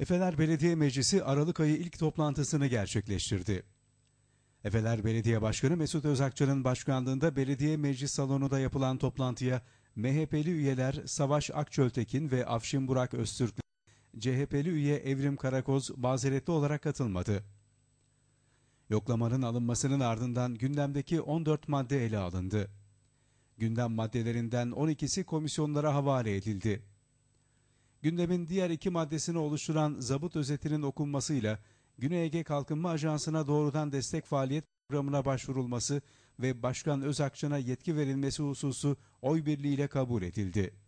Efeler Belediye Meclisi Aralık ayı ilk toplantısını gerçekleştirdi. Efeler Belediye Başkanı Mesut Özakçı'nın başkanlığında belediye meclis salonunda yapılan toplantıya MHP'li üyeler Savaş Akçöltekin ve Afşin Burak Öztürk, CHP'li üye Evrim Karakoz mazeretli olarak katılmadı. Yoklamanın alınmasının ardından gündemdeki 14 madde ele alındı. Gündem maddelerinden 12'si komisyonlara havale edildi gündemin diğer iki maddesini oluşturan zabıt özetinin okunmasıyla Güney Ege Kalkınma Ajansı'na doğrudan destek faaliyet programına başvurulması ve Başkan Özakçı'na yetki verilmesi hususu oy birliğiyle kabul edildi.